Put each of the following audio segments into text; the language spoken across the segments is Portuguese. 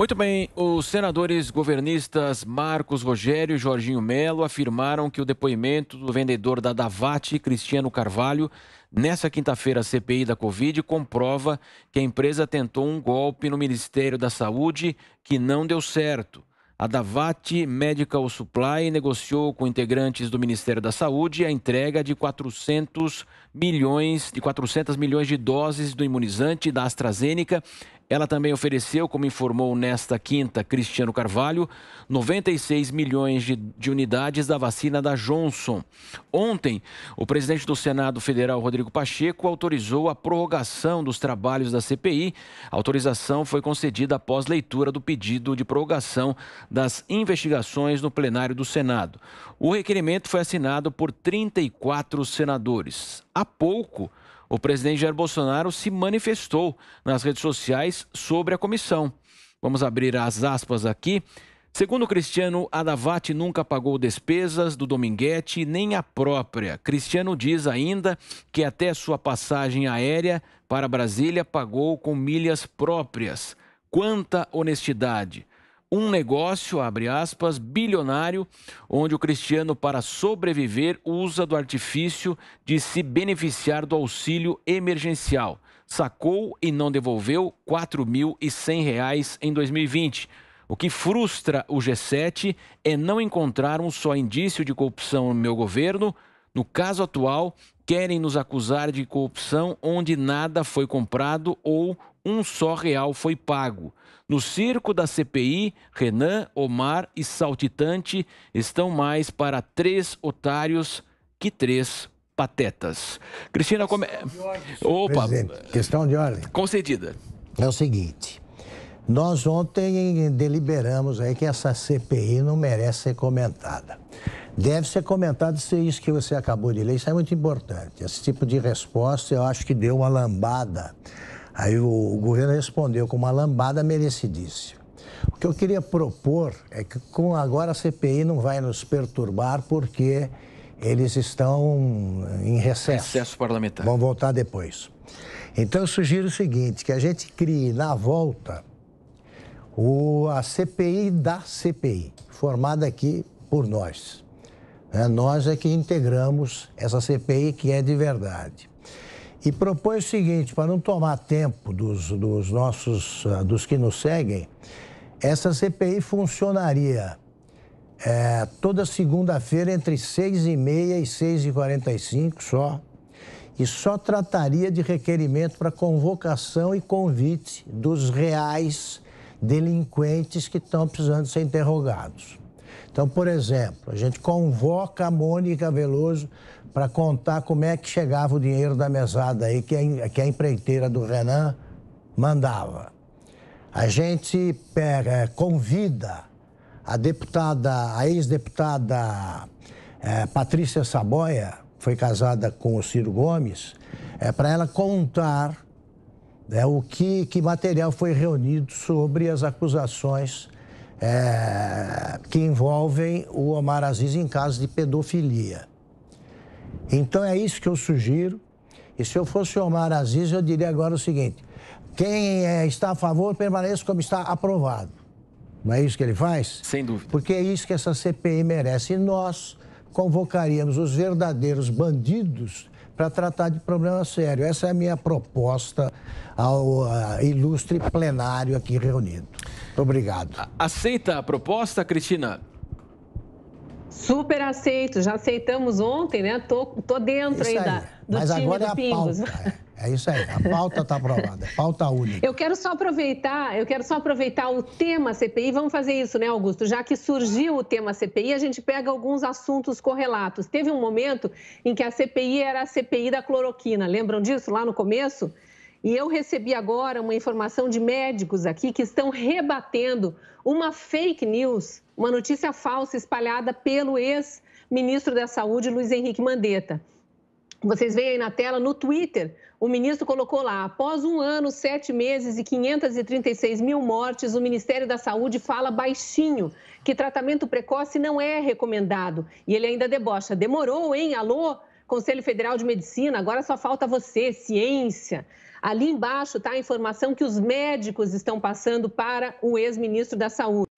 Muito bem, os senadores governistas Marcos Rogério e Jorginho Melo afirmaram que o depoimento do vendedor da Davati, Cristiano Carvalho, nessa quinta-feira CPI da Covid, comprova que a empresa tentou um golpe no Ministério da Saúde que não deu certo. A Davati Medical Supply negociou com integrantes do Ministério da Saúde a entrega de 400 milhões de 400 milhões de doses do imunizante da AstraZeneca ela também ofereceu, como informou nesta quinta Cristiano Carvalho, 96 milhões de, de, unidades da vacina da Johnson. Ontem, o presidente do Senado Federal, Rodrigo Pacheco, autorizou a prorrogação dos trabalhos da CPI. A autorização foi concedida após leitura do pedido de prorrogação das investigações no plenário do Senado. O requerimento foi assinado por 34 senadores. Há pouco, o presidente Jair Bolsonaro se manifestou nas redes sociais sobre a comissão. Vamos abrir as aspas aqui. Segundo Cristiano, Adavati nunca pagou despesas do Dominguete, nem a própria. Cristiano diz ainda que até sua passagem aérea para Brasília pagou com milhas próprias. Quanta honestidade! um negócio, abre aspas, bilionário, onde o Cristiano, para sobreviver, usa do artifício de se beneficiar do auxílio emergencial. Sacou e não devolveu R$ 4.100 em 2020. O que frustra o G7 é não encontrar um só indício de corrupção no meu governo. No caso atual, querem nos acusar de corrupção onde nada foi comprado ou um só real foi pago. No circo da CPI, Renan, Omar e Saltitante estão mais para três otários que três patetas. Cristina, como Opa! Presidente, questão de ordem. Concedida. É o seguinte. Nós ontem deliberamos aí que essa CPI não merece ser comentada. Deve ser comentado se é isso que você acabou de ler, isso é muito importante. Esse tipo de resposta eu acho que deu uma lambada. Aí o, governo respondeu com uma lambada merecidíssima. O que eu queria propor é que com agora a CPI não vai nos perturbar porque eles estão em recesso. Recesso parlamentar. Vão voltar depois. Então eu sugiro o seguinte, que a gente crie na volta o, a CPI da CPI, formada aqui por nós. É, nós é que integramos essa CPI que é de verdade. E propõe o seguinte, para não tomar tempo dos, dos nossos, ah, dos que nos seguem, essa CPI funcionaria é, toda segunda-feira entre 6 e meia e 6 e 45 só, e só trataria de requerimento para convocação e convite dos reais delinquentes que estão precisando ser interrogados. Então, por exemplo, a gente convoca a Mônica Veloso para contar como é que chegava o dinheiro da mesada aí que a, que a empreiteira do Renan mandava. A gente pega, eh, convida a deputada, a ex-deputada é, Patrícia Saboia, foi casada com o Ciro Gomes, é, eh, para ela contar né, o que, que material foi reunido sobre as acusações é, que envolvem o Omar Aziz em casos de pedofilia. Então é isso que eu sugiro. E se eu fosse o Omar Aziz, eu diria agora o seguinte: quem é, está a favor permaneça como está aprovado. Não é isso que ele faz? Sem dúvida. Porque é isso que essa CPI merece. E nós convocaríamos os verdadeiros bandidos para tratar de problema sério. Essa é a minha proposta ao ah, ilustre plenário aqui reunido. Obrigado. Aceita a proposta, Cristina? Super aceito, já aceitamos ontem, né? Tô, tô dentro aí, aí da, do Mas time agora do é a Pingos. Pauta. É isso aí, a pauta está aprovada, é pauta única. Eu quero só aproveitar, eu quero só aproveitar o tema CPI. Vamos fazer isso, né, Augusto? Já que surgiu o tema CPI, a gente pega alguns assuntos correlatos. Teve um momento em que a CPI era a CPI da cloroquina. Lembram disso lá no começo? E eu recebi agora uma informação de médicos aqui que estão rebatendo uma fake news, uma notícia falsa espalhada pelo ex-ministro da Saúde, Luiz Henrique Mandetta. Vocês veem aí na tela, no Twitter, o ministro colocou lá: após um ano, sete meses e 536 mil mortes, o Ministério da Saúde fala baixinho que tratamento precoce não é recomendado. E ele ainda debocha: demorou, hein? Alô, Conselho Federal de Medicina, agora só falta você, ciência. Ali embaixo está a informação que os médicos estão passando para o ex-ministro da Saúde.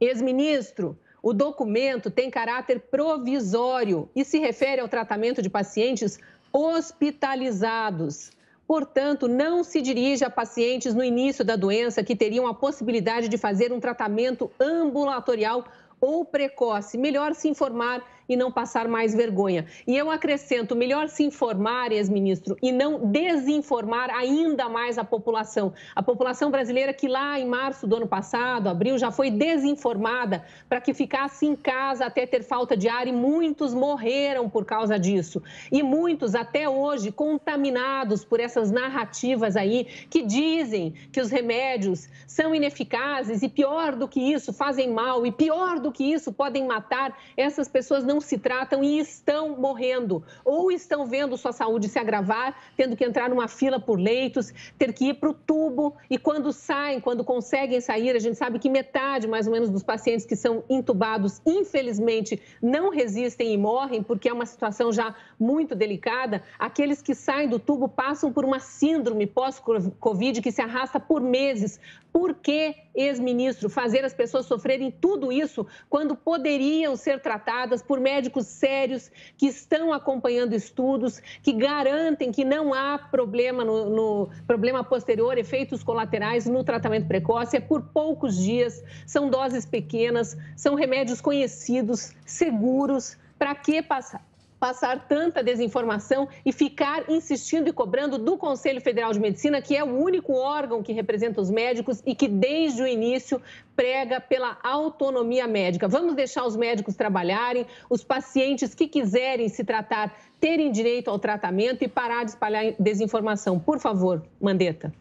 Ex-ministro, o documento tem caráter provisório e se refere ao tratamento de pacientes hospitalizados. Portanto, não se dirige a pacientes no início da doença que teriam a possibilidade de fazer um tratamento ambulatorial ou precoce. Melhor se informar e não passar mais vergonha. E eu acrescento, melhor se informar, ex-ministro, e não desinformar ainda mais a população. A população brasileira que lá em março do ano passado, abril, já foi desinformada para que ficasse em casa até ter falta de ar e muitos morreram por causa disso. E muitos até hoje contaminados por essas narrativas aí que dizem que os remédios são ineficazes e pior do que isso, fazem mal e pior do que isso, podem matar. Essas pessoas não se tratam e estão morrendo ou estão vendo sua saúde se agravar, tendo que entrar numa fila por leitos, ter que ir para o tubo e quando saem, quando conseguem sair, a gente sabe que metade mais ou menos dos pacientes que são intubados, infelizmente, não resistem e morrem porque é uma situação já muito delicada. Aqueles que saem do tubo passam por uma síndrome pós-Covid que se arrasta por meses. Por que, ex-ministro, fazer as pessoas sofrerem tudo isso quando poderiam ser tratadas por médicos sérios que estão acompanhando estudos, que garantem que não há problema no, no problema posterior, efeitos colaterais no tratamento precoce. É por poucos dias, são doses pequenas, são remédios conhecidos, seguros. Para que passar? passar tanta desinformação e ficar insistindo e cobrando do Conselho Federal de Medicina, que é o único órgão que representa os médicos e que desde o início prega pela autonomia médica. Vamos deixar os médicos trabalharem, os pacientes que quiserem se tratar terem direito ao tratamento e parar de espalhar desinformação. Por favor, Mandetta.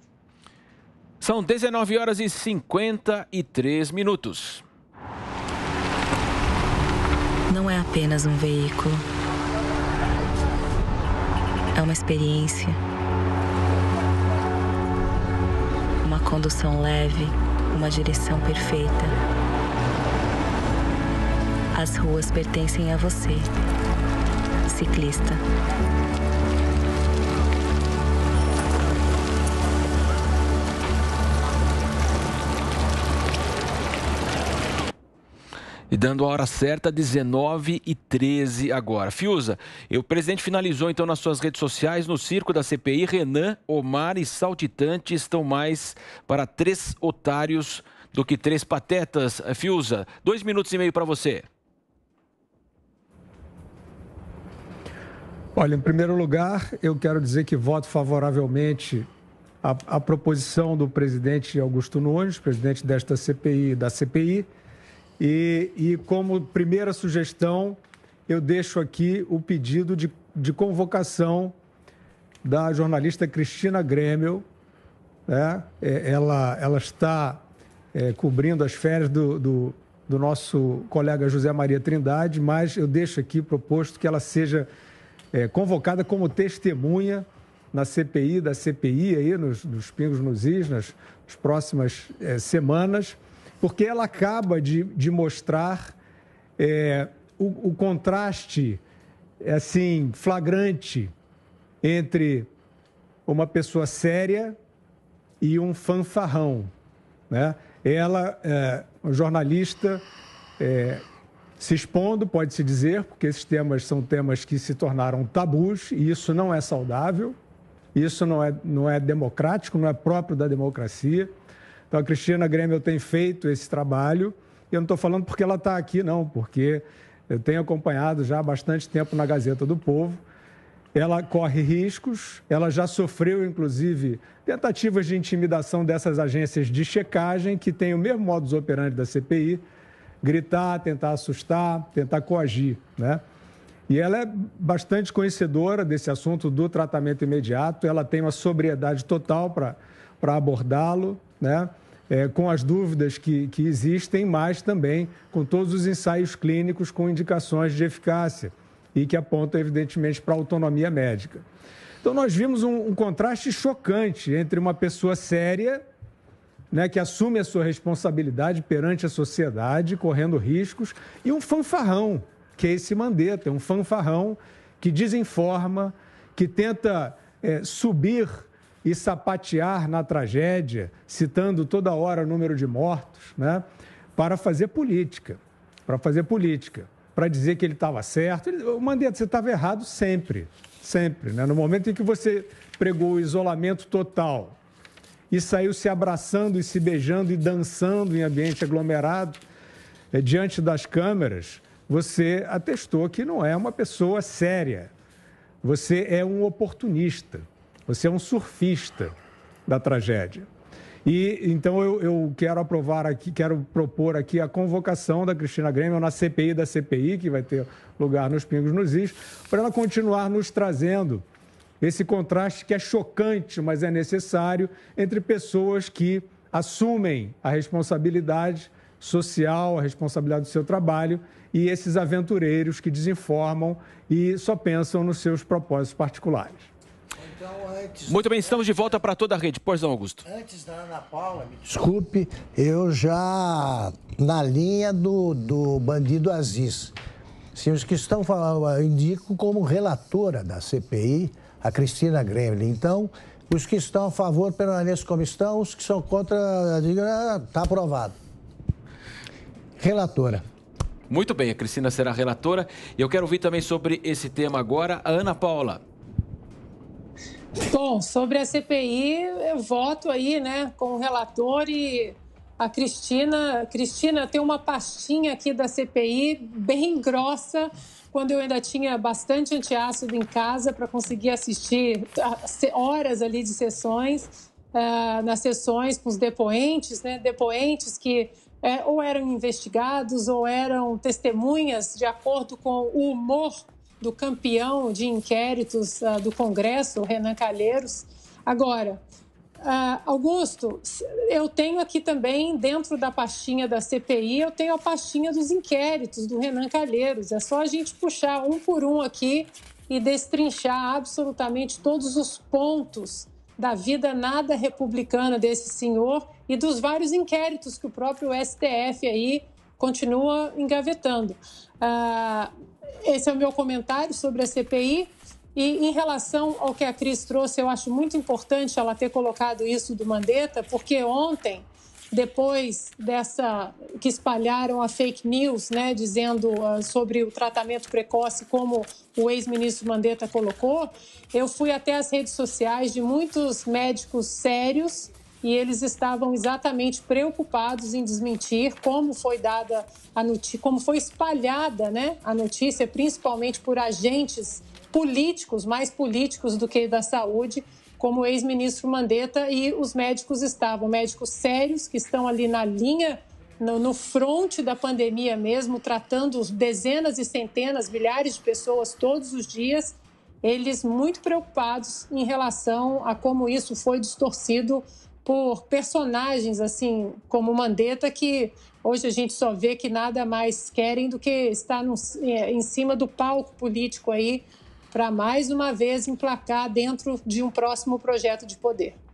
São 19 horas e 53 minutos. Não é apenas um veículo é uma experiência. Uma condução leve, uma direção perfeita. As ruas pertencem a você, ciclista. dando a hora certa, 19 e 13 agora. Fiuza, o presidente finalizou então nas suas redes sociais, no circo da CPI, Renan, Omar e Saltitante estão mais para três otários do que três patetas. Eh, Fiuza, dois minutos e meio para você. Olha, em primeiro lugar, eu quero dizer que voto favoravelmente à, proposição do presidente Augusto Nunes, presidente desta CPI, da CPI, e, e como primeira sugestão, eu deixo aqui o pedido de, de convocação da jornalista Cristina Grêmio. Né? É, ela, ela está é, cobrindo as férias do, do, do, nosso colega José Maria Trindade, mas eu deixo aqui proposto que ela seja é, convocada como testemunha na CPI, da CPI aí, nos, nos pingos nos is, nas, nas próximas é, semanas porque ela acaba de, de mostrar é, o, o contraste é assim flagrante entre uma pessoa séria e um fanfarrão. Né? Ela, é, jornalista, é, se expondo, pode-se dizer, porque esses temas são temas que se tornaram tabus, e isso não é saudável, isso não é, não é democrático, não é próprio da democracia. Então, a Cristina Grêmio tem feito esse trabalho. E eu não estou falando porque ela está aqui, não, porque eu tenho acompanhado já há bastante tempo na Gazeta do Povo. Ela corre riscos, ela já sofreu, inclusive, tentativas de intimidação dessas agências de checagem, que têm o mesmo modus operandi da CPI, gritar, tentar assustar, tentar coagir, né? E ela é bastante conhecedora desse assunto do tratamento imediato, ela tem uma sobriedade total para abordá-lo, né? é, com as dúvidas que, que existem, mas também com todos os ensaios clínicos com indicações de eficácia e que apontam, evidentemente, para a autonomia médica. Então, nós vimos um, um contraste chocante entre uma pessoa séria, né, que assume a sua responsabilidade perante a sociedade, correndo riscos, e um fanfarrão, que é esse Mandetta, um fanfarrão que desinforma, que tenta é, subir e sapatear na tragédia, citando toda hora o número de mortos, né? para fazer política, para fazer política, para dizer que ele estava certo. o Mandetta, você estava errado sempre, sempre. Né? No momento em que você pregou o isolamento total e saiu se abraçando e se beijando e dançando em ambiente aglomerado, eh, diante das câmeras, você atestou que não é uma pessoa séria. Você é um oportunista. Você é um surfista da tragédia. E então eu, eu, quero aprovar aqui, quero propor aqui a convocação da Cristina Grêmio na CPI da CPI, que vai ter lugar nos Pingos nos Is, para ela continuar nos trazendo esse contraste que é chocante, mas é necessário, entre pessoas que assumem a responsabilidade social, a responsabilidade do seu trabalho e esses aventureiros que desinformam e só pensam nos seus propósitos particulares. Então, antes... Muito bem, estamos de volta para toda a rede. Pois não, Augusto. Antes da Ana Paula... Me... Desculpe, eu já na linha do, do bandido Aziz. os que estão falando, eu indico como relatora da CPI, a Cristina Gremlin. Então, os que estão a favor permaneçam como estão, os que são contra, está ah, aprovado. Relatora. Muito bem, a Cristina será relatora. E eu quero ouvir também sobre esse tema agora a Ana Paula. Bom, sobre a CPI, eu voto aí, né, com o relator e a Cristina. Cristina, tem uma pastinha aqui da CPI bem grossa, quando eu ainda tinha bastante antiácido em casa para conseguir assistir horas ali de sessões, uh, nas sessões com os depoentes, né, depoentes que é, ou eram investigados ou eram testemunhas de acordo com o humor do campeão de inquéritos uh, do Congresso, Renan Calheiros. Agora, uh, Augusto, eu tenho aqui também, dentro da pastinha da CPI, eu tenho a pastinha dos inquéritos do Renan Calheiros. É só a gente puxar um por um aqui e destrinchar absolutamente todos os pontos da vida nada republicana desse senhor e dos vários inquéritos que o próprio STF aí continua engavetando. Uh, esse é o meu comentário sobre a CPI. E em relação ao que a Cris trouxe, eu acho muito importante ela ter colocado isso do Mandetta, porque ontem, depois dessa que espalharam a fake news, né, dizendo uh, sobre o tratamento precoce, como o ex-ministro Mandetta colocou, eu fui até as redes sociais de muitos médicos sérios e eles estavam exatamente preocupados em desmentir como foi dada a notícia, como foi espalhada né, a notícia, principalmente por agentes políticos, mais políticos do que da saúde, como o ex-ministro Mandetta e os médicos estavam, médicos sérios que estão ali na linha, no, no fronte da pandemia mesmo, tratando dezenas e centenas, milhares de pessoas todos os dias, eles muito preocupados em relação a como isso foi distorcido por personagens assim como Mandetta que hoje a gente só vê que nada mais querem do que estar no, é, em cima do palco político aí para mais uma vez emplacar dentro de um próximo projeto de poder.